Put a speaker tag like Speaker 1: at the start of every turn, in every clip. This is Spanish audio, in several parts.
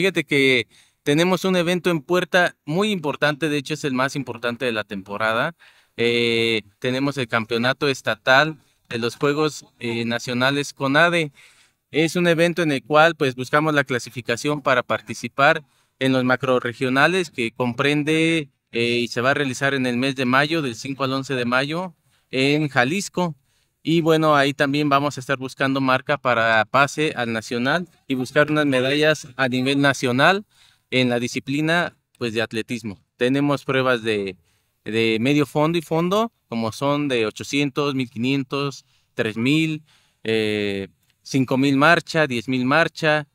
Speaker 1: Fíjate que tenemos un evento en puerta muy importante, de hecho es el más importante de la temporada. Eh, tenemos el campeonato estatal de los Juegos nacionales eh, Nacionales CONADE. Es un evento en el cual pues buscamos la clasificación para participar en los macroregionales que comprende eh, y se va a realizar en el mes de mayo, del 5 al 11 de mayo, en Jalisco. Y bueno, ahí también vamos a estar buscando marca para pase al nacional y buscar unas medallas a nivel nacional en la disciplina pues de atletismo. Tenemos pruebas de, medio fondo y fondo, como son de 800, 1500, 3000, 5000 marcha, 10000 marcha.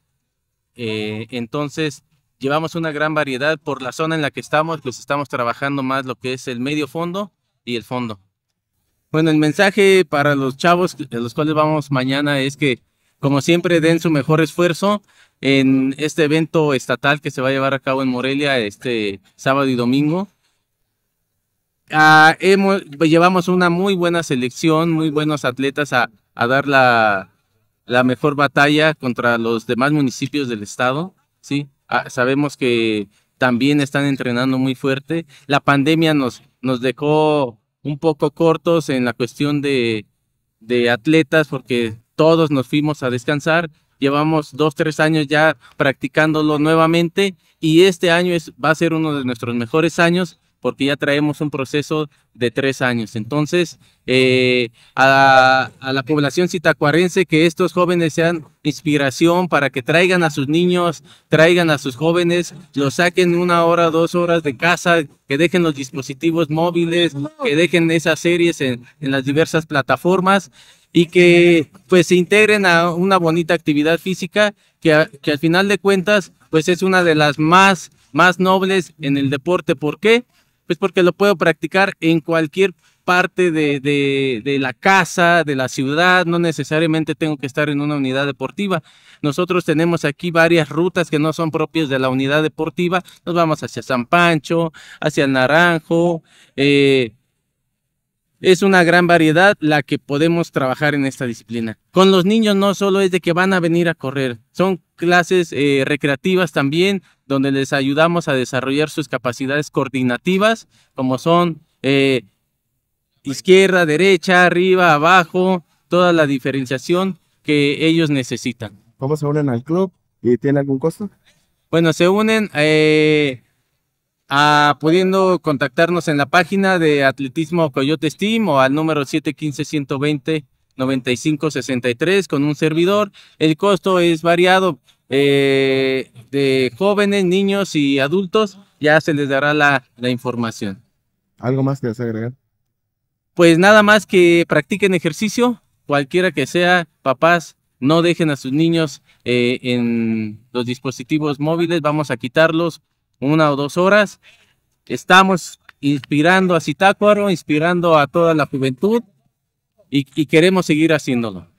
Speaker 1: Eh, entonces, llevamos una gran variedad por la zona en la que estamos, pues estamos trabajando más lo que es el medio fondo y el fondo. Bueno, el mensaje para los chavos, de los cuales vamos mañana, es que, como siempre, den su mejor esfuerzo en este evento estatal que se va a llevar a cabo en Morelia este sábado y domingo. Ah, llevamos una muy buena selección, muy buenos atletas a, dar la, mejor batalla contra los demás municipios del estado. ¿sí? Ah, sabemos que también están entrenando muy fuerte. La pandemia nos dejó un poco cortos en la cuestión de, de atletas porque todos nos fuimos a descansar. Llevamos dos, tres años ya practicándolo nuevamente y este año es, va a ser uno de nuestros mejores años porque ya traemos un proceso de tres años. Entonces, eh, a, la población citacuarense, que estos jóvenes sean inspiración para que traigan a sus niños, traigan a sus jóvenes, los saquen una hora, dos horas de casa, que dejen los dispositivos móviles, que dejen esas series en, las diversas plataformas y que pues se integren a una bonita actividad física que, que al final de cuentas pues es una de las más, más nobles en el deporte. ¿Por qué? Pues porque lo puedo practicar en cualquier parte de, la casa, de la ciudad, no necesariamente tengo que estar en una unidad deportiva. Nosotros tenemos aquí varias rutas que no son propias de la unidad deportiva. Nos vamos hacia San Pancho, hacia el Naranjo, eh, es una gran variedad la que podemos trabajar en esta disciplina. Con los niños no solo es de que van a venir a correr, son clases eh, recreativas también donde les ayudamos a desarrollar sus capacidades coordinativas como son eh, izquierda, derecha, arriba, abajo, toda la diferenciación que ellos necesitan. ¿Cómo se unen al club? ¿Y tiene algún costo? Bueno, se unen eh, Ah, pudiendo contactarnos en la página de Atletismo Coyote Steam o al número 715-120-9563 con un servidor. El costo es variado eh, de jóvenes, niños y adultos. Ya se les dará la, información. ¿Algo más que agregar? Pues nada más que practiquen ejercicio, cualquiera que sea, papás, no dejen a sus niños eh, en los dispositivos móviles, vamos a quitarlos, una o dos horas. Estamos inspirando a Citácuaro, inspirando a toda la juventud y, y queremos seguir haciéndolo.